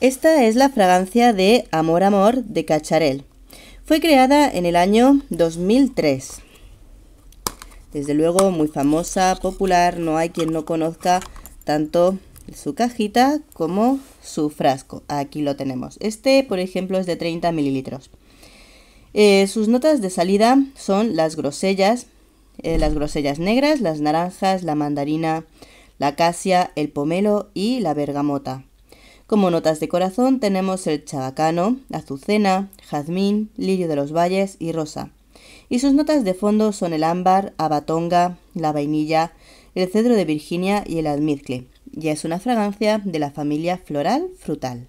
Esta es la fragancia de Amor Amor de Cacharel. Fue creada en el año 2003. Desde luego muy famosa, popular, no hay quien no conozca tanto su cajita como su frasco. Aquí lo tenemos. Este, por ejemplo, es de 30 mililitros. Eh, sus notas de salida son las grosellas, eh, las grosellas negras, las naranjas, la mandarina, la acacia, el pomelo y la bergamota. Como notas de corazón tenemos el chabacano, azucena, jazmín, lirio de los valles y rosa. Y sus notas de fondo son el ámbar, abatonga, la vainilla, el cedro de Virginia y el almizcle. Ya es una fragancia de la familia floral frutal.